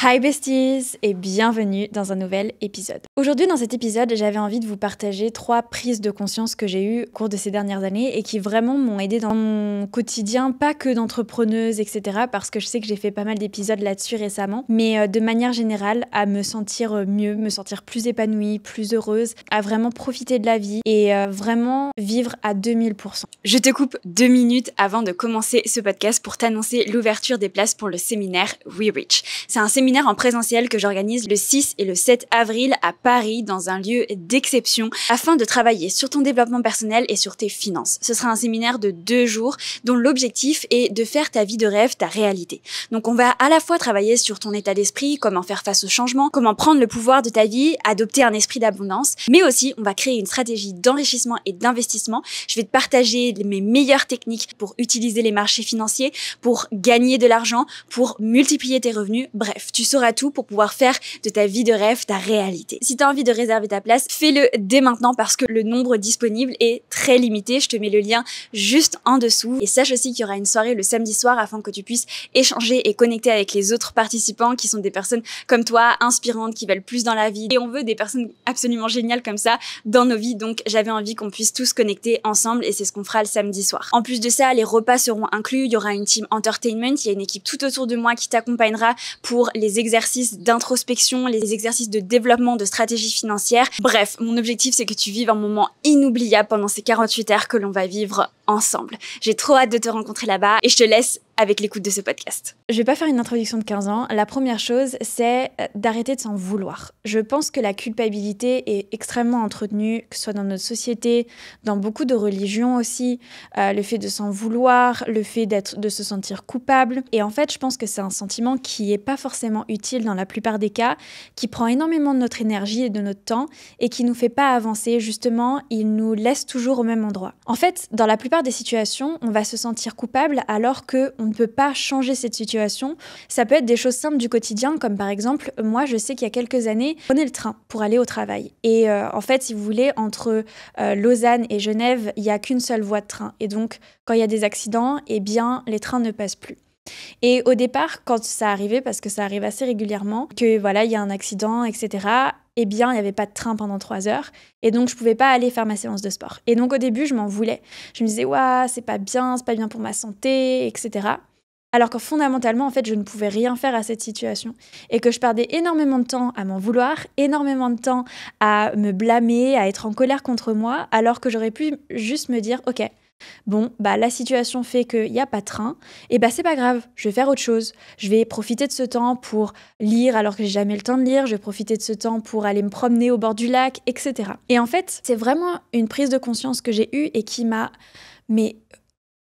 Hi besties et bienvenue dans un nouvel épisode. Aujourd'hui dans cet épisode, j'avais envie de vous partager trois prises de conscience que j'ai eues au cours de ces dernières années et qui vraiment m'ont aidé dans mon quotidien, pas que d'entrepreneuse, etc. Parce que je sais que j'ai fait pas mal d'épisodes là-dessus récemment, mais euh, de manière générale à me sentir euh, mieux, me sentir plus épanouie, plus heureuse, à vraiment profiter de la vie et euh, vraiment vivre à 2000%. Je te coupe deux minutes avant de commencer ce podcast pour t'annoncer l'ouverture des places pour le séminaire We C'est un séminaire en présentiel que j'organise le 6 et le 7 avril à Paris dans un lieu d'exception afin de travailler sur ton développement personnel et sur tes finances. Ce sera un séminaire de deux jours dont l'objectif est de faire ta vie de rêve ta réalité. Donc on va à la fois travailler sur ton état d'esprit, comment faire face au changement, comment prendre le pouvoir de ta vie, adopter un esprit d'abondance, mais aussi on va créer une stratégie d'enrichissement et d'investissement. Je vais te partager mes meilleures techniques pour utiliser les marchés financiers, pour gagner de l'argent, pour multiplier tes revenus, bref tu sauras tout pour pouvoir faire de ta vie de rêve ta réalité. Si tu as envie de réserver ta place, fais-le dès maintenant parce que le nombre disponible est très limité. Je te mets le lien juste en dessous. Et sache aussi qu'il y aura une soirée le samedi soir afin que tu puisses échanger et connecter avec les autres participants qui sont des personnes comme toi, inspirantes, qui veulent plus dans la vie. Et on veut des personnes absolument géniales comme ça dans nos vies. Donc j'avais envie qu'on puisse tous connecter ensemble et c'est ce qu'on fera le samedi soir. En plus de ça, les repas seront inclus. Il y aura une team entertainment. Il y a une équipe tout autour de moi qui t'accompagnera pour les les exercices d'introspection, les exercices de développement de stratégie financière. Bref, mon objectif c'est que tu vives un moment inoubliable pendant ces 48 heures que l'on va vivre ensemble. J'ai trop hâte de te rencontrer là-bas et je te laisse avec l'écoute de ce podcast. Je vais pas faire une introduction de 15 ans. La première chose, c'est euh, d'arrêter de s'en vouloir. Je pense que la culpabilité est extrêmement entretenue, que ce soit dans notre société, dans beaucoup de religions aussi, euh, le fait de s'en vouloir, le fait d'être, de se sentir coupable. Et en fait, je pense que c'est un sentiment qui est pas forcément utile dans la plupart des cas, qui prend énormément de notre énergie et de notre temps et qui nous fait pas avancer. Justement, il nous laisse toujours au même endroit. En fait, dans la plupart des situations, on va se sentir coupable alors que on ne peut pas changer cette situation. Ça peut être des choses simples du quotidien, comme par exemple, moi, je sais qu'il y a quelques années, je le train pour aller au travail. Et euh, en fait, si vous voulez, entre euh, Lausanne et Genève, il n'y a qu'une seule voie de train. Et donc, quand il y a des accidents, eh bien, les trains ne passent plus. Et au départ, quand ça arrivait, parce que ça arrive assez régulièrement, que voilà, il y a un accident, etc., eh bien, il n'y avait pas de train pendant trois heures. Et donc, je ne pouvais pas aller faire ma séance de sport. Et donc, au début, je m'en voulais. Je me disais, waouh, c'est pas bien, c'est pas bien pour ma santé, etc. Alors que fondamentalement, en fait, je ne pouvais rien faire à cette situation et que je perdais énormément de temps à m'en vouloir, énormément de temps à me blâmer, à être en colère contre moi, alors que j'aurais pu juste me dire, ok, Bon, bah la situation fait qu'il n'y a pas de train, et bah c'est pas grave, je vais faire autre chose. Je vais profiter de ce temps pour lire alors que j'ai jamais le temps de lire, je vais profiter de ce temps pour aller me promener au bord du lac, etc. Et en fait, c'est vraiment une prise de conscience que j'ai eue et qui m'a mais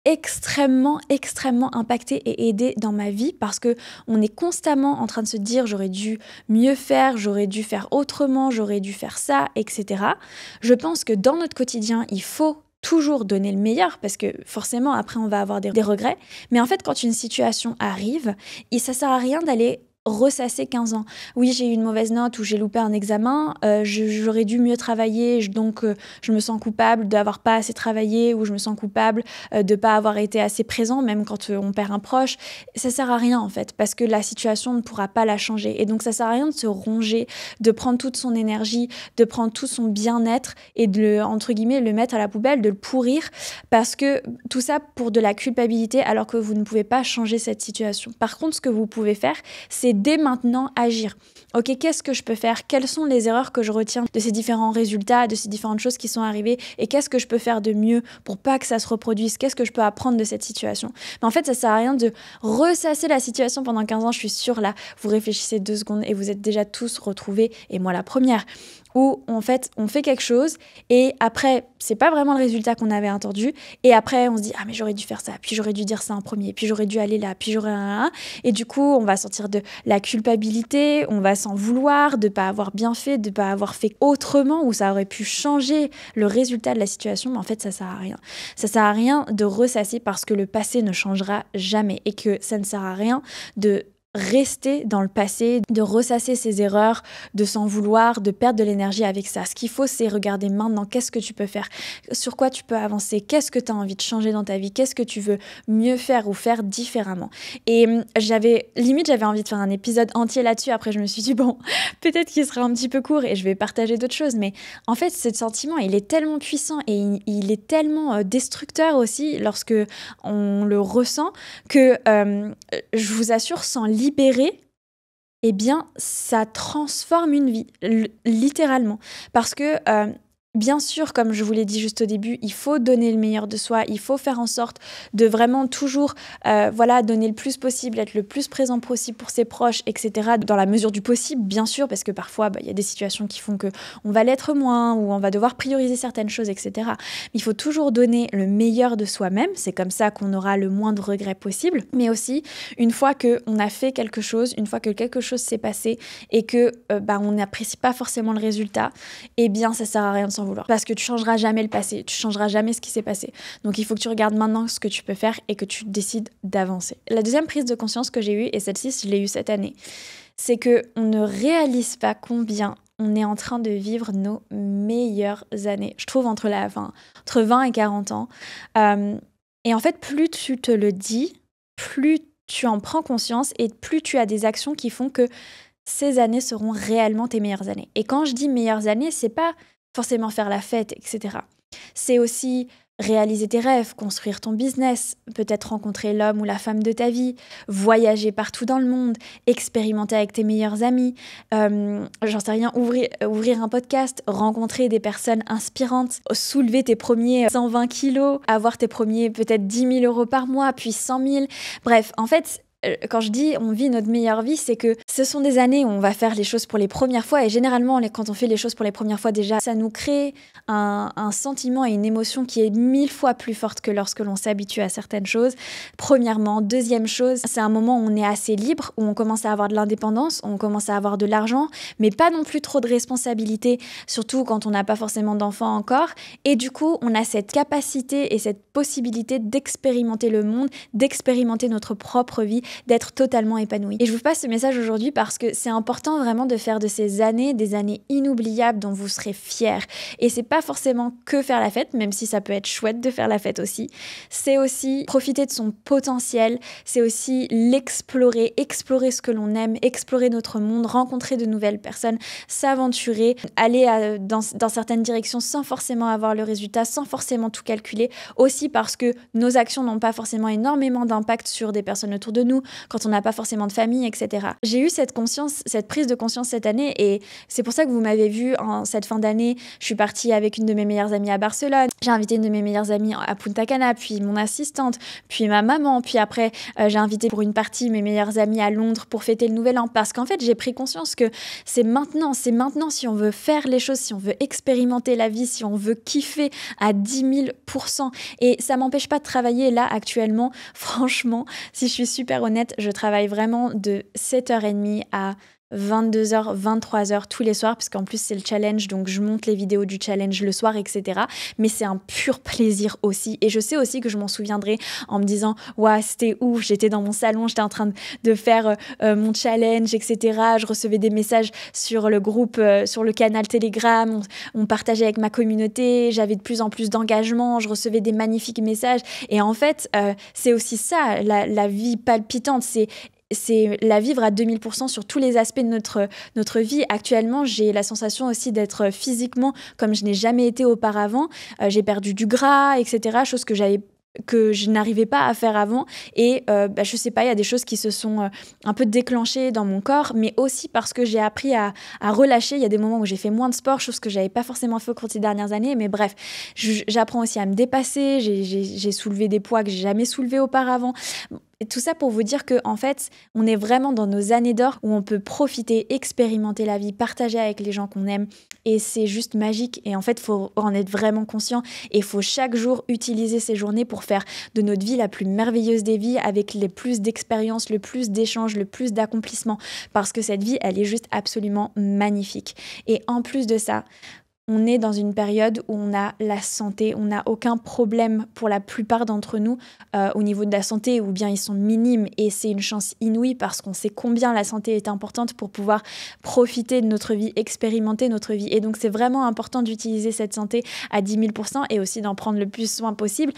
extrêmement extrêmement impacté et aidée dans ma vie parce que on est constamment en train de se dire j'aurais dû mieux faire, j'aurais dû faire autrement, j'aurais dû faire ça, etc. Je pense que dans notre quotidien, il faut toujours donner le meilleur parce que forcément après on va avoir des, regrets. Mais en fait quand une situation arrive, il ça sert à rien d'aller ressasser 15 ans. Oui, j'ai eu une mauvaise note ou j'ai loupé un examen, euh, j'aurais dû mieux travailler, donc euh, je me sens coupable d'avoir pas assez travaillé ou je me sens coupable euh, de pas avoir été assez présent, même quand on perd un proche. Ça sert à rien en fait, parce que la situation ne pourra pas la changer. Et donc ça sert à rien de se ronger, de prendre toute son énergie, de prendre tout son bien-être et de le, entre guillemets, le mettre à la poubelle, de le pourrir, parce que tout ça pour de la culpabilité alors que vous ne pouvez pas changer cette situation. Par contre, ce que vous pouvez faire, c'est dès maintenant agir. Ok, qu'est-ce que je peux faire Quelles sont les erreurs que je retiens de ces différents résultats, de ces différentes choses qui sont arrivées Et qu'est-ce que je peux faire de mieux pour pas que ça se reproduise Qu'est-ce que je peux apprendre de cette situation Mais en fait, ça sert à rien de ressasser la situation pendant 15 ans. Je suis sûre là, vous réfléchissez deux secondes et vous êtes déjà tous retrouvés, et moi la première où en fait on fait quelque chose et après c'est pas vraiment le résultat qu'on avait attendu et après on se dit ah mais j'aurais dû faire ça puis j'aurais dû dire ça en premier puis j'aurais dû aller là puis j'aurais rien, et du coup on va sortir de la culpabilité on va s'en vouloir de pas avoir bien fait de pas avoir fait autrement où ça aurait pu changer le résultat de la situation mais en fait ça sert à rien ça sert à rien de ressasser parce que le passé ne changera jamais et que ça ne sert à rien de rester dans le passé, de ressasser ses erreurs, de s'en vouloir, de perdre de l'énergie avec ça. Ce qu'il faut, c'est regarder maintenant qu'est-ce que tu peux faire, sur quoi tu peux avancer, qu'est-ce que tu as envie de changer dans ta vie, qu'est-ce que tu veux mieux faire ou faire différemment. Et hum, j'avais, limite, j'avais envie de faire un épisode entier là-dessus. Après, je me suis dit, bon, peut-être qu'il sera un petit peu court et je vais partager d'autres choses. Mais en fait, ce sentiment, il est tellement puissant et il, est tellement destructeur aussi lorsque on le ressent que hum, je vous assure, sans limite, libérer, eh bien, ça transforme une vie, littéralement. Parce que euh, Bien sûr, comme je vous l'ai dit juste au début, il faut donner le meilleur de soi, il faut faire en sorte de vraiment toujours euh, voilà, donner le plus possible, être le plus présent possible pour ses proches, etc. Dans la mesure du possible, bien sûr, parce que parfois, bah, il y a des situations qui font que on va l'être moins ou on va devoir prioriser certaines choses, etc. Il faut toujours donner le meilleur de soi-même, c'est comme ça qu'on aura le moins de regrets possible, mais aussi une fois qu'on a fait quelque chose, une fois que quelque chose s'est passé et que euh, bah, on n'apprécie pas forcément le résultat, eh bien, ça sert à rien de s'en parce que tu changeras jamais le passé, tu changeras jamais ce qui s'est passé. Donc il faut que tu regardes maintenant ce que tu peux faire et que tu décides d'avancer. La deuxième prise de conscience que j'ai eue, et celle-ci, je l'ai eue cette année, c'est que on ne réalise pas combien on est en train de vivre nos meilleures années. Je trouve entre, la, entre 20 et 40 ans. Euh, et en fait, plus tu te le dis, plus tu en prends conscience et plus tu as des actions qui font que ces années seront réellement tes meilleures années. Et quand je dis meilleures années, c'est pas forcément faire la fête, etc. C'est aussi réaliser tes rêves, construire ton business, peut-être rencontrer l'homme ou la femme de ta vie, voyager partout dans le monde, expérimenter avec tes meilleurs amis, euh, j'en sais rien, ouvrir, ouvrir un podcast, rencontrer des personnes inspirantes, soulever tes premiers 120 kilos, avoir tes premiers peut-être 10 000 euros par mois, puis 100 000. Bref, en fait, euh, quand je dis on vit notre meilleure vie, c'est que ce sont des années où on va faire les choses pour les premières fois. Et généralement, quand on fait les choses pour les premières fois, déjà, ça nous crée un, sentiment et une émotion qui est mille fois plus forte que lorsque l'on s'habitue à certaines choses. Premièrement. Deuxième chose, c'est un moment où on est assez libre, où on commence à avoir de l'indépendance, on commence à avoir de l'argent, mais pas non plus trop de responsabilités, surtout quand on n'a pas forcément d'enfants encore. Et du coup, on a cette capacité et cette possibilité d'expérimenter le monde, d'expérimenter notre propre vie d'être totalement épanoui. Et je vous passe ce message aujourd'hui parce que c'est important vraiment de faire de ces années des années inoubliables dont vous serez fiers. Et c'est pas forcément que faire la fête, même si ça peut être chouette de faire la fête aussi. C'est aussi profiter de son potentiel, c'est aussi l'explorer, explorer ce que l'on aime, explorer notre monde, rencontrer de nouvelles personnes, s'aventurer, aller dans, dans certaines directions sans forcément avoir le résultat, sans forcément tout calculer, aussi parce que nos actions n'ont pas forcément énormément d'impact sur des personnes autour de nous, quand on n'a pas forcément de famille, etc. J'ai eu cette conscience, cette prise de conscience cette année et c'est pour ça que vous m'avez vu en cette fin d'année. Je suis partie avec une de mes meilleures amies à Barcelone, j'ai invité une de mes meilleures amies à Punta Cana, puis mon assistante, puis ma maman, puis après euh, j'ai invité pour une partie mes meilleures amies à Londres pour fêter le nouvel an parce qu'en fait j'ai pris conscience que c'est maintenant, c'est maintenant si on veut faire les choses, si on veut expérimenter la vie, si on veut kiffer à 10 000 et ça m'empêche pas de travailler là actuellement. Franchement, si je suis super honnête je travaille vraiment de 7h30 à 22h, 23h tous les soirs, parce qu'en plus c'est le challenge, donc je monte les vidéos du challenge le soir, etc. Mais c'est un pur plaisir aussi. Et je sais aussi que je m'en souviendrai en me disant, waouh, c'était ouf, j'étais dans mon salon, j'étais en train de faire euh, euh, mon challenge, etc. Je recevais des messages sur le groupe, euh, sur le canal Telegram, on, partageait avec ma communauté, j'avais de plus en plus d'engagement, je recevais des magnifiques messages. Et en fait, c'est aussi ça, la, la vie palpitante, c'est c'est la vivre à 2000% sur tous les aspects de notre, notre vie. Actuellement, j'ai la sensation aussi d'être physiquement comme je n'ai jamais été auparavant. Euh, j'ai perdu du gras, etc., chose que j'avais que je n'arrivais pas à faire avant. Et je euh, bah, je sais pas, il y a des choses qui se sont euh, un peu déclenchées dans mon corps, mais aussi parce que j'ai appris à, relâcher. Il y a des moments où j'ai fait moins de sport, chose que j'avais pas forcément fait au cours des dernières années. Mais bref, j'apprends aussi à me dépasser. J'ai soulevé des poids que j'ai jamais soulevés auparavant tout ça pour vous dire que en fait, on est vraiment dans nos années d'or où on peut profiter, expérimenter la vie, partager avec les gens qu'on aime et c'est juste magique et en fait, faut en être vraiment conscient et faut chaque jour utiliser ces journées pour faire de notre vie la plus merveilleuse des vies avec les plus d'expériences, le plus d'échanges, le plus d'accomplissements parce que cette vie, elle est juste absolument magnifique. Et en plus de ça, on est dans une période où on a la santé, on n'a aucun problème pour la plupart d'entre nous euh, au niveau de la santé, ou bien ils sont minimes et c'est une chance inouïe parce qu'on sait combien la santé est importante pour pouvoir profiter de notre vie, expérimenter notre vie. Et donc c'est vraiment important d'utiliser cette santé à 10 000% et aussi d'en prendre le plus soin possible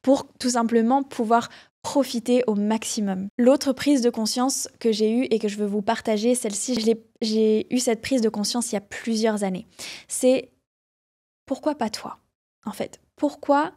pour tout simplement pouvoir profiter au maximum. L'autre prise de conscience que j'ai eue et que je veux vous partager, celle-ci, j'ai eu cette prise de conscience il y a plusieurs années. C'est pourquoi pas toi En fait, pourquoi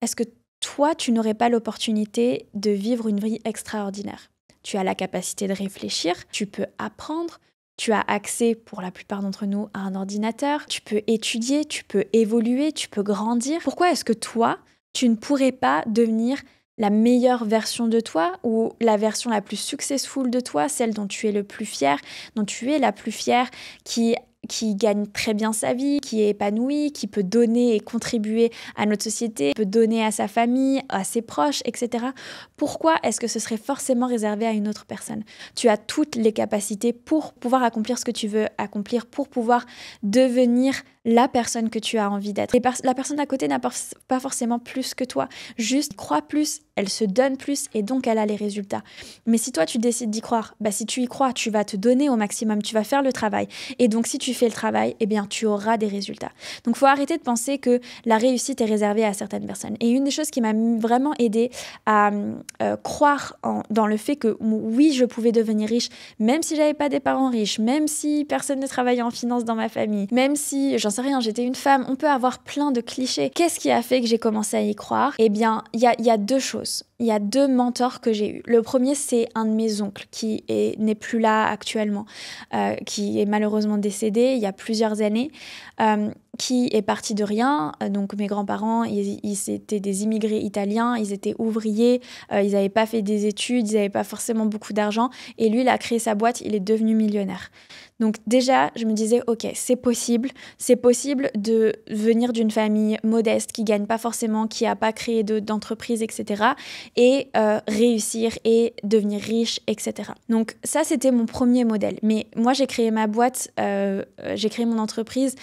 est-ce que toi, tu n'aurais pas l'opportunité de vivre une vie extraordinaire Tu as la capacité de réfléchir, tu peux apprendre, tu as accès, pour la plupart d'entre nous, à un ordinateur, tu peux étudier, tu peux évoluer, tu peux grandir. Pourquoi est-ce que toi, tu ne pourrais pas devenir la meilleure version de toi ou la version la plus successful de toi, celle dont tu es le plus fier, dont tu es la plus fière, qui qui gagne très bien sa vie, qui est épanouie, qui peut donner et contribuer à notre société, peut donner à sa famille, à ses proches, etc. Pourquoi est-ce que ce serait forcément réservé à une autre personne Tu as toutes les capacités pour pouvoir accomplir ce que tu veux accomplir, pour pouvoir devenir la personne que tu as envie d'être. la personne à côté n'a pas forcément plus que toi, juste crois plus, elle se donne plus et donc elle a les résultats. Mais si toi tu décides d'y croire, bah si tu y crois, tu vas te donner au maximum, tu vas faire le travail et donc si tu fais le travail, eh bien tu auras des résultats. Donc faut arrêter de penser que la réussite est réservée à certaines personnes. Et une des choses qui m'a vraiment aidé à euh, croire dans le fait que oui, je pouvais devenir riche même si j'avais pas des parents riches, même si personne ne travaillait en finance dans ma famille, même si j'en rien, j'étais une femme. On peut avoir plein de clichés. Qu'est-ce qui a fait que j'ai commencé à y croire Eh bien, il y a, deux choses. Il y a deux mentors que j'ai eus. Le premier, c'est un de mes oncles qui n'est plus là actuellement, euh, qui est malheureusement décédé il y a plusieurs années. Euh, qui est parti de rien. Euh, donc mes grands-parents, ils, étaient des immigrés italiens, ils étaient ouvriers, euh, ils n'avaient pas fait des études, ils n'avaient pas forcément beaucoup d'argent. Et lui, il a créé sa boîte, il est devenu millionnaire. Donc déjà, je me disais, ok, c'est possible, c'est possible de venir d'une famille modeste qui gagne pas forcément, qui n'a pas créé d'entreprise, etc. Et euh, réussir et devenir riche, etc. Donc ça, c'était mon premier modèle. Mais moi, j'ai créé ma boîte, j'ai créé mon entreprise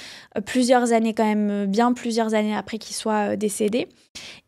plusieurs années quand même, euh, bien plusieurs années après qu'il soit euh, décédé.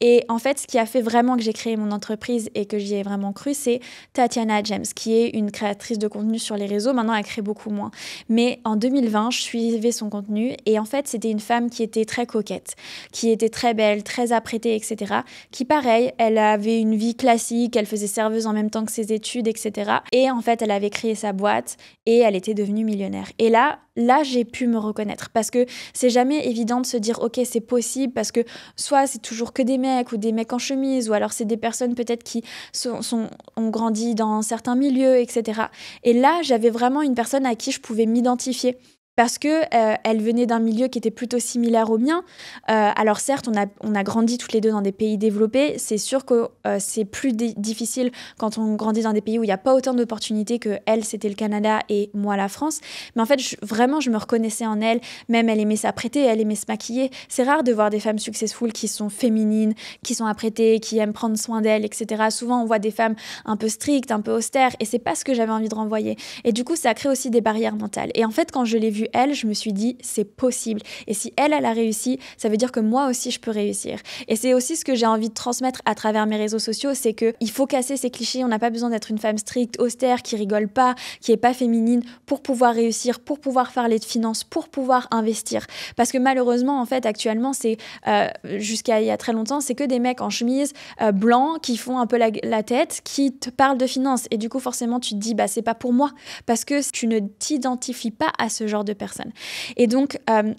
Et en fait, ce qui a fait vraiment que j'ai créé mon entreprise et que j'y ai vraiment cru, c'est Tatiana James, qui est une créatrice de contenu sur les réseaux. Maintenant, elle crée beaucoup moins. Mais en 2020, je suivais son contenu et en fait, c'était une femme qui était très coquette, qui était très belle, très apprêtée, etc. Qui, pareil, elle avait une vie classique, elle faisait serveuse en même temps que ses études, etc. Et en fait, elle avait créé sa boîte et elle était devenue millionnaire. Et là, là, j'ai pu me reconnaître parce que c'est jamais jamais évident de se dire ok c'est possible parce que soit c'est toujours que des mecs ou des mecs en chemise ou alors c'est des personnes peut-être qui ont grandi dans certains milieux, etc. Et là j'avais vraiment une personne à qui je pouvais m'identifier parce que euh, elle venait d'un milieu qui était plutôt similaire au mien. Euh, alors certes, on a, on a grandi toutes les deux dans des pays développés. C'est sûr que euh, c'est plus difficile quand on grandit dans des pays où il n'y a pas autant d'opportunités que elle, c'était le Canada et moi la France. Mais en fait, vraiment, je me reconnaissais en elle. Même elle aimait s'apprêter, elle aimait se maquiller. C'est rare de voir des femmes successful qui sont féminines, qui sont apprêtées, qui aiment prendre soin d'elles, etc. Souvent, on voit des femmes un peu strictes, un peu austères, et c'est pas ce que j'avais envie de renvoyer. Et du coup, ça crée aussi des barrières mentales. Et en fait, quand je l'ai vue elle, je me suis dit c'est possible. Et si elle, elle a réussi, ça veut dire que moi aussi je peux réussir. Et c'est aussi ce que j'ai envie de transmettre à travers mes réseaux sociaux, c'est que il faut casser ces clichés. On n'a pas besoin d'être une femme stricte, austère, qui rigole pas, qui est pas féminine pour pouvoir réussir, pour pouvoir faire les finances, pour pouvoir investir. Parce que malheureusement, en fait, actuellement, c'est euh, jusqu'à il y a très longtemps, c'est que des mecs en chemise euh, blanc qui font un peu la, tête, qui te parlent de finances. Et du coup, forcément, tu te dis bah c'est pas pour moi parce que tu ne t'identifies pas à ce genre de personne Et donc, euh,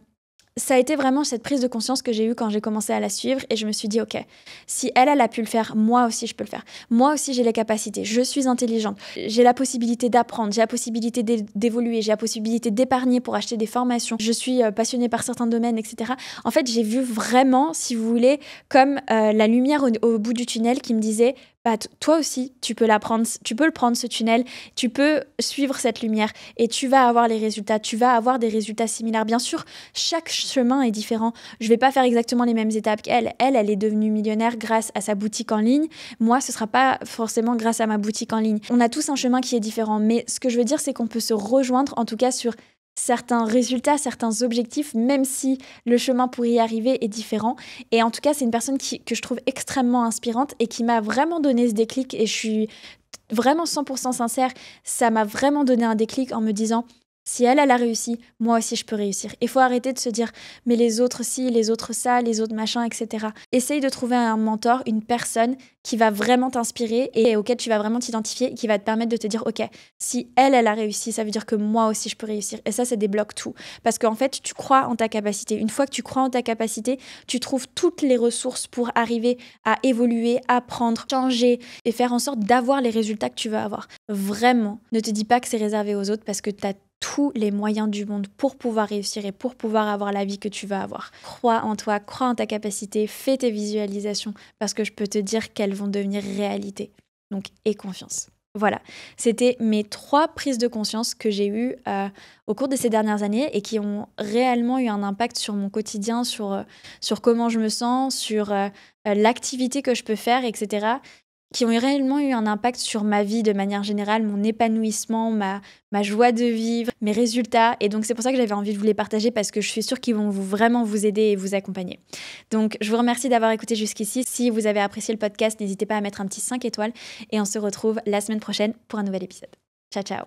ça a été vraiment cette prise de conscience que j'ai eue quand j'ai commencé à la suivre et je me suis dit, ok, si elle, elle a pu le faire, moi aussi, je peux le faire. Moi aussi, j'ai les capacités, je suis intelligente, j'ai la possibilité d'apprendre, j'ai la possibilité d'évoluer, j'ai la possibilité d'épargner pour acheter des formations, je suis euh, passionnée par certains domaines, etc. En fait, j'ai vu vraiment, si vous voulez, comme euh, la lumière au bout du tunnel qui me disait, toi aussi, tu peux, prendre, tu peux le prendre, ce tunnel, tu peux suivre cette lumière et tu vas avoir les résultats, tu vas avoir des résultats similaires. Bien sûr, chaque chemin est différent. Je ne vais pas faire exactement les mêmes étapes qu'elle. Elle, elle est devenue millionnaire grâce à sa boutique en ligne. Moi, ce ne sera pas forcément grâce à ma boutique en ligne. On a tous un chemin qui est différent, mais ce que je veux dire, c'est qu'on peut se rejoindre, en tout cas sur certains résultats, certains objectifs, même si le chemin pour y arriver est différent. Et en tout cas, c'est une personne que je trouve extrêmement inspirante et qui m'a vraiment donné ce déclic. Et je suis vraiment 100% sincère, ça m'a vraiment donné un déclic en me disant si elle, elle a réussi, moi aussi je peux réussir. Il faut arrêter de se dire mais les autres si, les autres ça, les autres machin, etc. Essaye de trouver un mentor, une personne qui va vraiment t'inspirer et auquel tu vas vraiment t'identifier et qui va te permettre de te dire ok, si elle, elle a réussi, ça veut dire que moi aussi je peux réussir. Et ça, ça débloque tout. Parce qu'en fait, tu crois en ta capacité. Une fois que tu crois en ta capacité, tu trouves toutes les ressources pour arriver à évoluer, apprendre, changer et faire en sorte d'avoir les résultats que tu veux avoir. Vraiment, ne te dis pas que c'est réservé aux autres parce que tu as tous les moyens du monde pour pouvoir réussir et pour pouvoir avoir la vie que tu vas avoir. Crois en toi, crois en ta capacité, fais tes visualisations parce que je peux te dire qu'elles vont devenir réalité. Donc, aie confiance. Voilà, c'était mes trois prises de conscience que j'ai eues euh, au cours de ces dernières années et qui ont réellement eu un impact sur mon quotidien, sur, euh, comment je me sens, sur euh, l'activité que je peux faire, etc qui ont réellement eu un impact sur ma vie de manière générale, mon épanouissement, ma, ma joie de vivre, mes résultats. Et donc c'est pour ça que j'avais envie de vous les partager parce que je suis sûre qu'ils vont vous, vraiment vous aider et vous accompagner. Donc je vous remercie d'avoir écouté jusqu'ici. Si vous avez apprécié le podcast, n'hésitez pas à mettre un petit 5 étoiles et on se retrouve la semaine prochaine pour un nouvel épisode. Ciao ciao